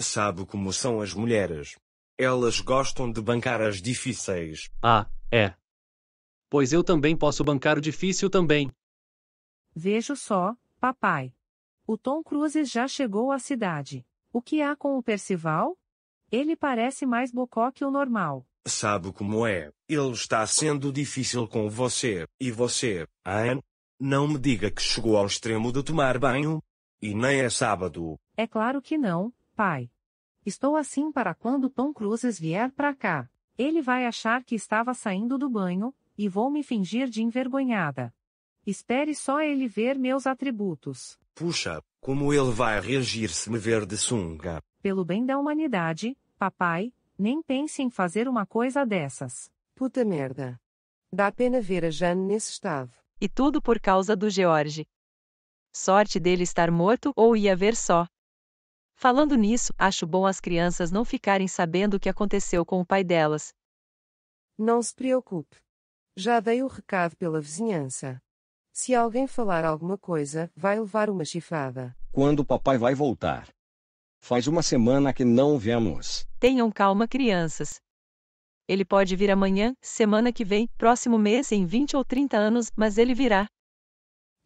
Sabe como são as mulheres. Elas gostam de bancar as difíceis. Ah, é. Pois eu também posso bancar o difícil também. Vejo só, papai. O Tom Cruise já chegou à cidade. O que há com o Percival? Ele parece mais bocó que o normal. Sabe como é? Ele está sendo difícil com você. E você, Anne, Não me diga que chegou ao extremo de tomar banho. E nem é sábado. É claro que não, Pai. Estou assim para quando Tom Cruises vier para cá. Ele vai achar que estava saindo do banho, e vou me fingir de envergonhada. Espere só ele ver meus atributos. Puxa, como ele vai reagir se me ver de sunga? Pelo bem da humanidade, papai, nem pense em fazer uma coisa dessas. Puta merda. Dá pena ver a Jane nesse estado. E tudo por causa do George. Sorte dele estar morto ou ia ver só. Falando nisso, acho bom as crianças não ficarem sabendo o que aconteceu com o pai delas. Não se preocupe. Já dei o recado pela vizinhança. Se alguém falar alguma coisa, vai levar uma chifrada. Quando o papai vai voltar? Faz uma semana que não vemos. Tenham calma, crianças. Ele pode vir amanhã, semana que vem, próximo mês, em 20 ou 30 anos, mas ele virá.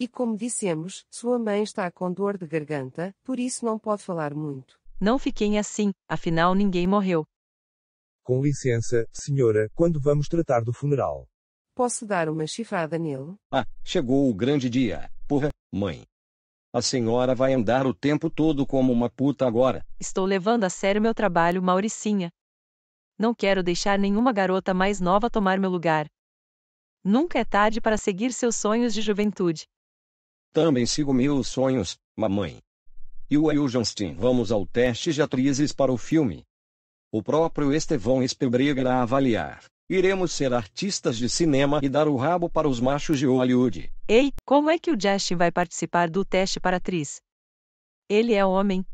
E como dissemos, sua mãe está com dor de garganta, por isso não pode falar muito. Não fiquem assim, afinal ninguém morreu. Com licença, senhora, quando vamos tratar do funeral? Posso dar uma chifrada nele? Ah, chegou o grande dia. Porra, mãe. A senhora vai andar o tempo todo como uma puta agora. Estou levando a sério meu trabalho, Mauricinha. Não quero deixar nenhuma garota mais nova tomar meu lugar. Nunca é tarde para seguir seus sonhos de juventude. Também sigo meus sonhos, mamãe. E o El Johnston vamos ao teste de atrizes para o filme. O próprio Estevão Spielberg irá avaliar. Iremos ser artistas de cinema e dar o rabo para os machos de Hollywood. Ei, como é que o Justin vai participar do teste para atriz? Ele é homem.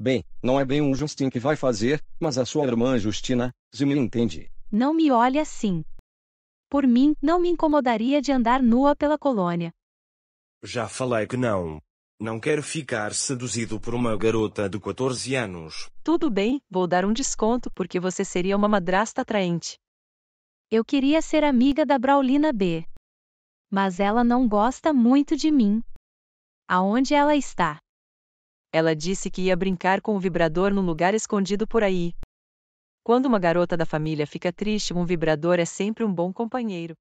Bem, não é bem o Justin que vai fazer, mas a sua irmã Justina, se me entende. Não me olhe assim. Por mim, não me incomodaria de andar nua pela colônia. Já falei que não. Não quero ficar seduzido por uma garota de 14 anos. Tudo bem, vou dar um desconto porque você seria uma madrasta atraente. Eu queria ser amiga da Braulina B. Mas ela não gosta muito de mim. Aonde ela está? Ela disse que ia brincar com o vibrador num lugar escondido por aí. Quando uma garota da família fica triste, um vibrador é sempre um bom companheiro.